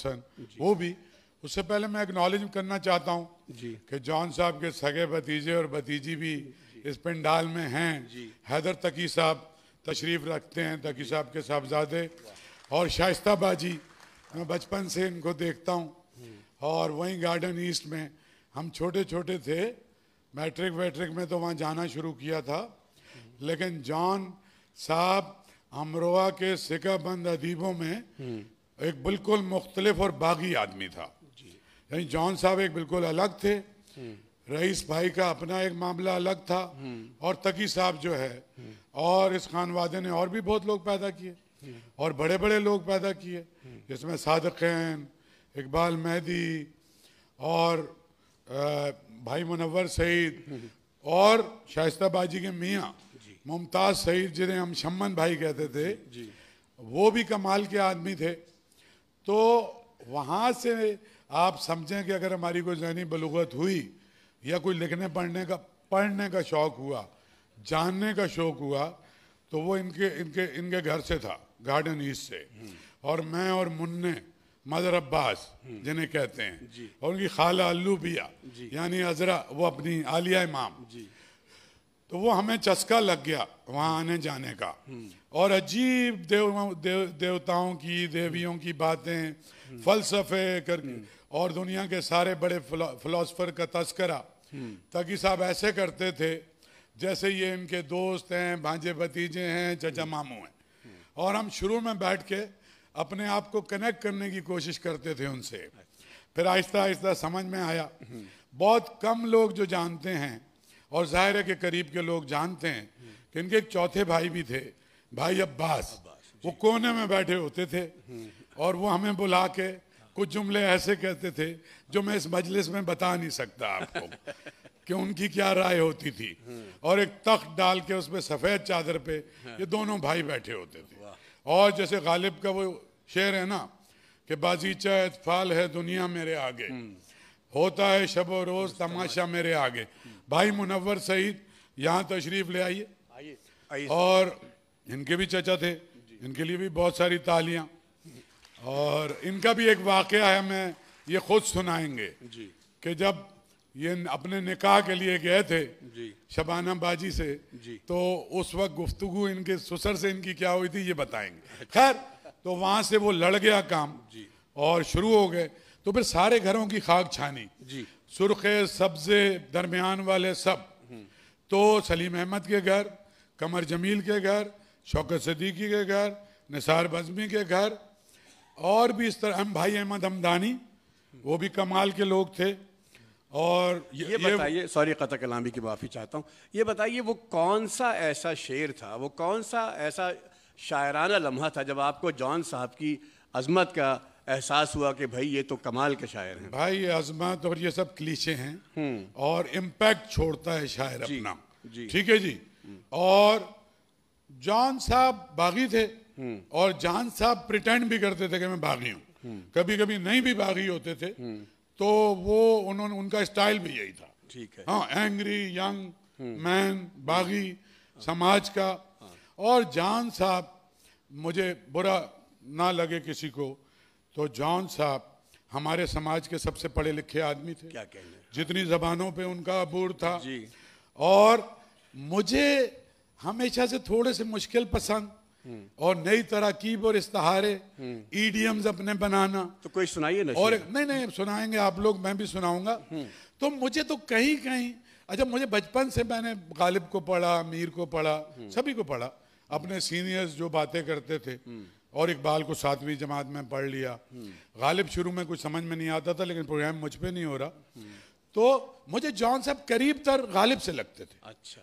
सन वो भी उससे पहले मैं एक्नॉलेज करना चाहता हूँ कि जॉन साहब के सगे भतीजे और भतीजी भी इस पंडाल में हैं हैदर तकी साहब तशरीफ रखते हैं तकी साहब के साहबजादे और शाइस्ता बाजी मैं बचपन से इनको देखता हूँ हम्म। और वहीं गार्डन ईस्ट में हम छोटे छोटे थे मैट्रिक वैट्रिक में तो वहाँ जाना शुरू किया था हम्म। लेकिन जॉन साहब अमरोहा के सिकाबंद अदीबों में हम्म। एक बिल्कुल मुख्तलिफ और बागी आदमी था यानी जॉन साहब एक बिल्कुल अलग थे हम्म। रईस भाई का अपना एक मामला अलग था हम्म। और तकी साहब जो है हम्म। और इस खान वादे ने और भी बहुत लोग पैदा किए और बड़े बड़े लोग पैदा किए जिसमें सादकैन इकबाल मेहदी और भाई मुनवर सईद और शाइस्ता बाजी के मियाँ मुमताज़ सईद जिन्हें हम शम्मन भाई कहते थे वो भी कमाल के आदमी थे तो वहाँ से आप समझें कि अगर हमारी कोई जहनी बलुगत हुई या कोई लिखने पढ़ने का पढ़ने का शौक़ हुआ जानने का शौक़ हुआ तो वो इनके इनके इनके घर से था गार्डन ईस्ट से और मैं और मुन्ने मदर अब्बास जिन्हें कहते हैं और उनकी खाला अल्लू बिया यानी अजरा वो अपनी आलिया इमाम तो वो हमें चस्का लग गया वहाँ आने जाने का और अजीब देव, देव देवताओं की देवियों की बातें फलसफे कर और दुनिया के सारे बड़े फिलोसफर का तस्करा तकी साहब ऐसे करते थे जैसे ये इनके दोस्त हैं भांजे भतीजे हैं चचा मामू हैं और हम शुरू में बैठ के अपने आप को कनेक्ट करने की कोशिश करते थे उनसे फिर आहिस्ता आहिस्ता समझ में आया बहुत कम लोग जो जानते हैं और जाहिर है कि करीब के लोग जानते हैं कि इनके एक चौथे भाई भी थे भाई अब्बास वो कोने में बैठे होते थे और वो हमें बुला के कुछ जुमले ऐसे कहते थे जो मैं इस मजलिस में बता नहीं सकता आपको कि उनकी क्या राय होती थी और एक तख्त डाल के उसमें सफ़ेद चादर पे ये दोनों भाई बैठे होते थे और जैसे गालिब का वो शेर है ना कि बाजीचा इतफाल है दुनिया मेरे आगे हम्म। होता है शबो रोज तमाशा मेरे आगे भाई मुनवर सईद यहाँ तशरीफ ले आइए और इनके भी चचा थे इनके लिए भी बहुत सारी तालियां और इनका भी एक वाक़ है मैं ये खुद सुनाएंगे कि जब ये अपने निकाह के लिए गए थे शबाना बाजी से तो उस वक्त गुफ्तगु इनके सुसर से इनकी क्या हुई थी ये बताएंगे अच्छा। खैर तो वहां से वो लड़ गया काम और शुरू हो गए तो फिर सारे घरों की खाक छानी जी सुरखे सब्जे दरमियान वाले सब तो सलीम अहमद के घर कमर जमील के घर शौकत सदीकी के घर निसार बजमी के घर और भी इस तरह हम भाई अहमद हमदानी वो भी कमाल के लोग थे और ये, ये बताइए सॉरी कत कलामी की माफ़ी चाहता हूँ ये बताइए वो कौन सा ऐसा शेर था वो कौन सा ऐसा शायराना लम्हा था जब आपको जॉन साहब की अजमत का एहसास हुआ कि भाई ये तो कमाल के शायर हैं भाई अजमत और ये सब क्लीचे हैं हम्म। और इम्पैक्ट छोड़ता है शायर अपना ठीक है जी और जान साहब बागी थे हम्म। और जान साहब प्रिटेंड भी करते थे कि मैं बागी हूँ हम्म। कभी कभी नहीं भी बागी होते थे तो वो उन्होंने उनका स्टाइल भी यही था ठीक है हाँ एंग्री यंग मैन बागी हाँ। समाज का हाँ। और जान साहब मुझे बुरा ना लगे किसी को तो जॉन साहब हमारे समाज के सबसे पढ़े लिखे आदमी थे क्या कहने जितनी जबानों पे उनका अबूर था जी और मुझे हमेशा से थोड़े से मुश्किल पसंद हम्म। और नई तरकीब और इश्तहारे ईडीएम्स हम्म। e अपने बनाना तो कोई सुनाइए ना और नहीं नहीं सुनाएंगे आप लोग मैं भी सुनाऊंगा हम्म। तो मुझे तो कहीं कहीं अच्छा मुझे बचपन से मैंने गालिब को पढ़ा मीर को पढ़ा सभी को पढ़ा अपने सीनियर्स जो बातें करते थे और इकबाल को सातवीं जमात में पढ़ लिया गालिब शुरू में कुछ समझ में नहीं आता था लेकिन प्रोग्राम मुझ पर नहीं हो रहा तो मुझे जॉन साहब करीब तर गालिब से लगते थे अच्छा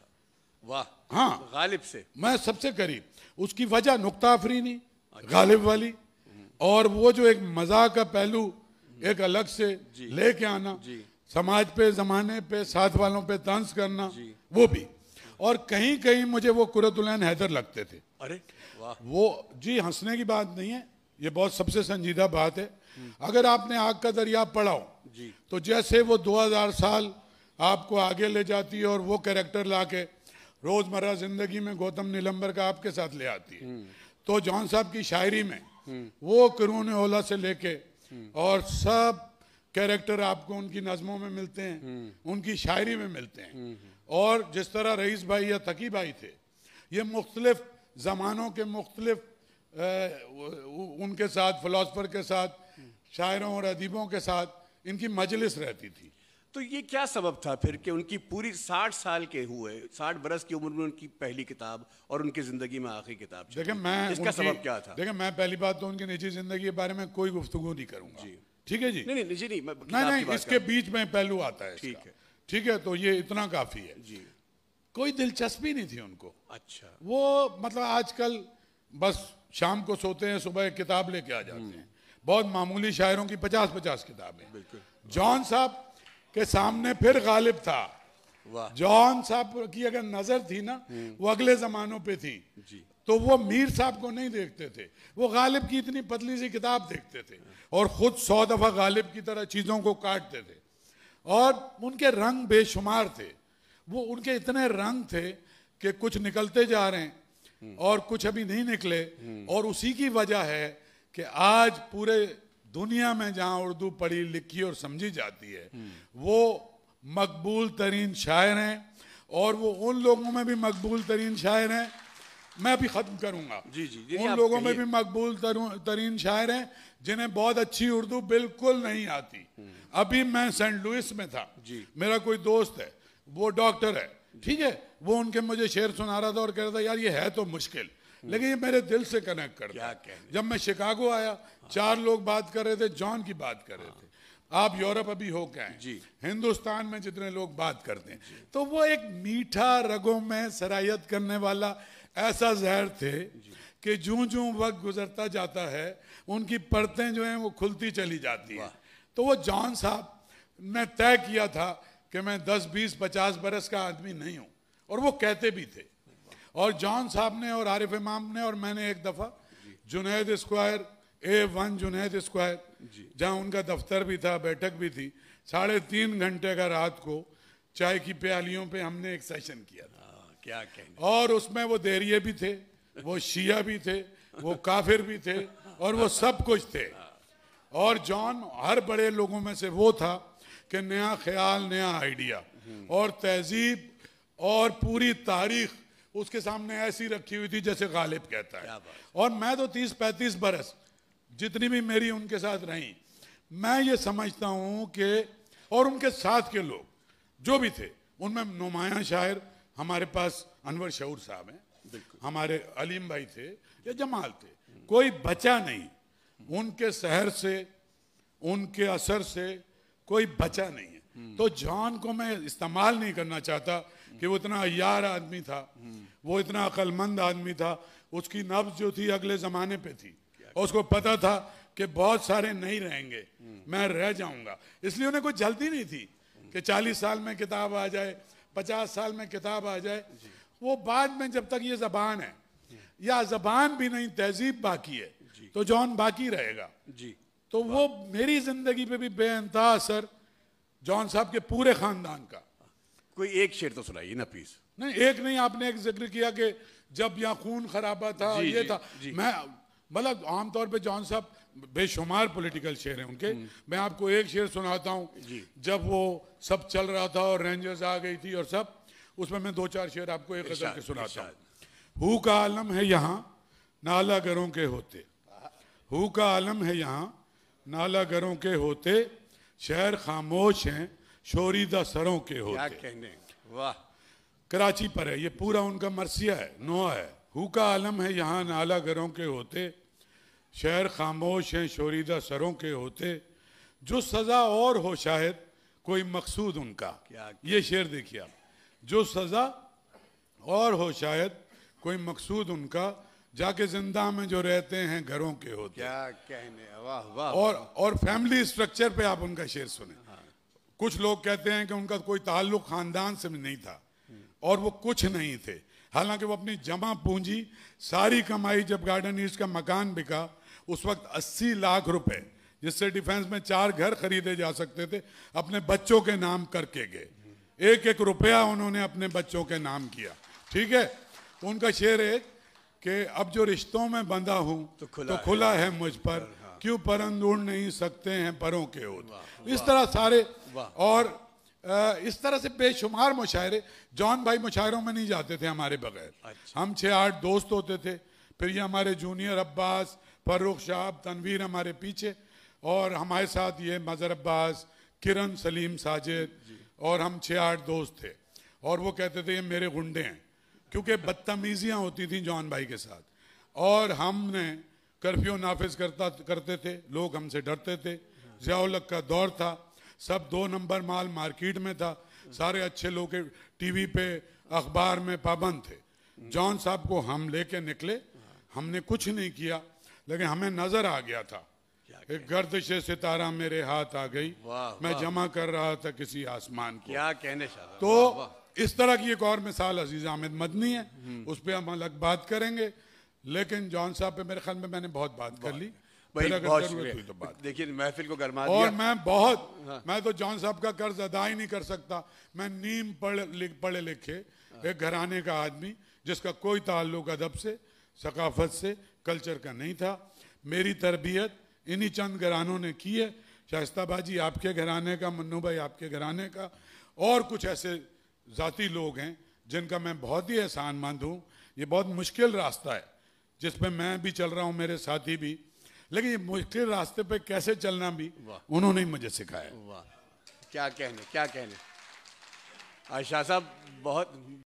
वाह हाँ गालिब से मैं सबसे करीब उसकी वजह नुकता आफरी नहीं अच्छा। गालिब वाली और वो जो एक मजाक का पहलू एक अलग से लेके आना समाज पे जमाने पे साथ वालों पे तंज करना वो भी और कहीं कहीं मुझे वो कुरतुल हैदर लगते थे अरे वो जी हंसने की बात नहीं है ये बहुत सबसे संजीदा बात है अगर आपने आग का दरिया पढ़ाओ तो जैसे वो 2000 साल आपको आगे ले जाती है और वो कैरेक्टर ला के रोजमर्रा जिंदगी में गौतम नीलम्बर का आपके साथ ले आती है हम्म। तो जॉन साहब की शायरी में हम्म। वो करून ओला से लेके हम्म। और सब कैरेक्टर आपको उनकी नज़मों में मिलते हैं उनकी शायरी में मिलते हैं और जिस तरह रईस भाई या तकी भाई थे ये मुख्तलिफ ज़मानों के मुख्तलिफ उनके साथ फलासफ़र के साथ शायरों और अदीबों के साथ इनकी मजलिस रहती थी तो ये क्या सबब था फिर कि उनकी पूरी साठ साल के हुए साठ बरस की उम्र में उनकी पहली किताब और उनकी ज़िंदगी में आखिरी किताब देखें मैं इसका सबब क्या था देखे मैं पहली बात तो उनकी निजी ज़िंदगी के बारे में कोई गुफ्तु नहीं करूँगा जी ठीक है जी नहीं नहीं निजी नहीं नहीं, नहीं इसके बीच में पहलू आता है ठीक है ठीक है तो ये इतना काफ़ी है जी कोई दिलचस्पी नहीं थी उनको अच्छा वो मतलब आजकल बस शाम को सोते हैं सुबह किताब लेके आ जाते हैं हम्म। बहुत मामूली शायरों की पचास पचास किताबें जॉन साहब के सामने फिर गालिब था जॉन साहब की अगर नजर थी ना हम्म। वो अगले जमानों पे थी तो वो मीर साहब को नहीं देखते थे वो गालिब की इतनी पतली सी किताब देखते थे और खुद सौ दफा गालिब की तरह चीजों को काटते थे और उनके रंग बेशुमार थे वो उनके इतने रंग थे कि कुछ निकलते जा रहे हैं और कुछ अभी नहीं निकले और उसी की वजह है कि आज पूरे दुनिया में जहां उर्दू पढ़ी लिखी और समझी जाती है वो मकबूल तरीन शायर हैं और वो उन लोगों में भी मकबूल तरीन शायर हैं मैं अभी ख़त्म करूंगा जी जी, जी उन लोगों में भी मकबूल तरीन शायर हैं जिन्हें बहुत अच्छी उर्दू बिल्कुल नहीं आती हम्म। अभी मैं सेंट लुइस में था जी मेरा कोई दोस्त है वो डॉक्टर है ठीक है वो उनके मुझे शेर सुना रहा था और कह रहा था यार ये है तो मुश्किल लेकिन ये मेरे दिल से कनेक्ट कर क्या जब मैं शिकागो आया हाँ। चार लोग बात कर रहे थे जॉन की बात कर रहे हाँ। थे आप यूरोप अभी हो गए जी हिंदुस्तान में जितने लोग बात करते हैं तो वो एक मीठा रगों में सरायत करने वाला ऐसा जहर थे कि जू जो वक्त गुजरता जाता है उनकी परतें जो हैं वो खुलती चली जाती हैं तो वो जॉन साहब ने तय किया था कि मैं 10, 20, 50 बरस का आदमी नहीं हूं और वो कहते भी थे और जॉन साहब ने और आरिफ इमाम ने और मैंने एक दफ़ा Junaid square A one Junaid square जहां उनका दफ्तर भी था बैठक भी थी साढ़े तीन घंटे का रात को चाय की प्यालियों पे हमने एक सेशन किया था आ, क्या कहने? और उसमें वो देरिये भी थे वो शिया भी थे वो काफिर भी थे और वो सब कुछ थे और जॉन हर बड़े लोगों में से वो था कि नया ख्याल नया आइडिया और तहजीब और पूरी तारीख उसके सामने ऐसी रखी हुई थी जैसे गालिब कहता है और मैं तो तीस पैंतीस बरस जितनी भी मेरी उनके साथ रही मैं ये समझता हूँ कि और उनके साथ के लोग जो भी थे उनमें नुमाया शायर हमारे पास अनवर शहूर साहब हैं हमारे अलीम भाई थे या जमाल थे कोई बचा नहीं उनके शहर से उनके असर से कोई बचा नहीं है हम्म। तो जॉन को मैं इस्तेमाल नहीं करना चाहता कि वो इतना यार आदमी था हम्म। वो इतना अक्लमंद आदमी था उसकी नब्ज जो थी अगले जमाने पे थी और उसको पता था कि बहुत सारे नहीं रहेंगे हम्म। मैं रह जाऊंगा इसलिए उन्हें कोई जल्दी नहीं थी कि चालीस साल में किताब आ जाए पचास साल में किताब आ जाए वो बाद में जब तक ये जबान है या जबान भी नहीं तहजीब बाकी है तो जॉन बाकी रहेगा जी तो वो मेरी जिंदगी पे भी बेअंता असर जॉन साहब के पूरे खानदान का कोई एक शेर तो सुनाइए ना प्लीज नहीं एक नहीं आपने एक जिक्र किया कि जब यहाँ खून खराबा था जी, ये जी, था जी. मैं मतलब आमतौर पे जॉन साहब बेशुमार पॉलिटिकल शेर हैं उनके हम्म। मैं आपको एक शेर सुनाता हूँ जब वो सब चल रहा था और रेंजर्स आ गई थी और सब उसमें मैं दो चार शेर आपको एक हजार के सुनाता हूँ हु का आलम है यहाँ नाला घरों के होते हु का आलम है यहाँ नालागरों के होते शहर खामोश हैं शोरीदा सरों के होते क्या कहने वाह कराची पर है ये पूरा उनका मरसिया है नोआ है हु का आलम है यहाँ नालागरों के होते शहर खामोश हैं शोरीदा सरों के होते जो सज़ा और हो शायद कोई मकसूद उनका क्या ये शेर देखिए आप जो सज़ा और हो शायद कोई मकसूद उनका जाके जिंदा में जो रहते हैं घरों के होते क्या कहने वाह वाह और और फैमिली स्ट्रक्चर पे आप उनका शेर सुने हाँ। कुछ लोग कहते हैं कि उनका कोई ताल्लुक खानदान से भी नहीं था हम्म। और वो कुछ नहीं थे हालांकि वो अपनी जमा पूंजी सारी कमाई जब गार्डन ईस्ट का मकान बिका उस वक्त 80 लाख रुपए जिससे डिफेंस में चार घर खरीदे जा सकते थे अपने बच्चों के नाम करके गए हम्म। एक एक रुपया उन्होंने अपने बच्चों के नाम किया ठीक है उनका शेर है कि अब जो रिश्तों में बंधा हूँ तो खुला, तो खुला है, है मुझ पर हाँ। क्यों पर ढूंढ नहीं सकते हैं परों के ओत इस तरह सारे और इस तरह से बेशुमार मुशायरे जॉन भाई मुशायरों में नहीं जाते थे हमारे बगैर अच्छा। हम छः आठ दोस्त होते थे फिर ये हमारे जूनियर अब्बास फर्रुख शाह तनवीर हमारे पीछे और हमारे साथ ये मज़र अब्बास किरण सलीम साजिद और हम छः आठ दोस्त थे और वो कहते थे ये मेरे गुंडे हैं क्योंकि बदतमीजियां होती थी जॉन भाई के साथ और हमने कर्फ्यू नाफिज करता करते थे लोग हमसे डरते थे जयालक का दौर था सब दो नंबर माल मार्केट में था सारे अच्छे लोग टीवी पे अखबार में पाबंद थे जॉन साहब को हम लेके निकले हमने कुछ नहीं किया लेकिन हमें नजर आ गया था एक से सितारा मेरे हाथ आ गई मैं जमा कर रहा था किसी आसमान को क्या कहने तो वाह, वाह। इस तरह की एक और मिसाल अजीज आमिद मदनी है उस पर हम अलग बात करेंगे लेकिन जॉन साहब पे मेरे ख्याल में मैंने बहुत बात कर ली तो देखिए महफिल को गरमा और मैं बहुत हाँ। मैं तो जॉन साहब का कर्ज अदा ही नहीं कर सकता मैं नीम पढ़े पढ़े लिखे हाँ। एक घराने का आदमी जिसका कोई ताल्लुक अदब से सकाफत से कल्चर का नहीं था मेरी तरबियत इन्हीं चंद घरानों ने की है शाइस्ताबाजी आपके घराने का मन्नू भाई आपके घराने का और कुछ ऐसे ज़ाती लोग हैं जिनका मैं बहुत ही एहसानमंद हूँ ये बहुत मुश्किल रास्ता है जिसमें मैं भी चल रहा हूँ मेरे साथी भी लेकिन ये मुश्किल रास्ते पे कैसे चलना भी उन्होंने ही मुझे सिखाया वाह क्या कहने क्या कहने आशा साहब बहुत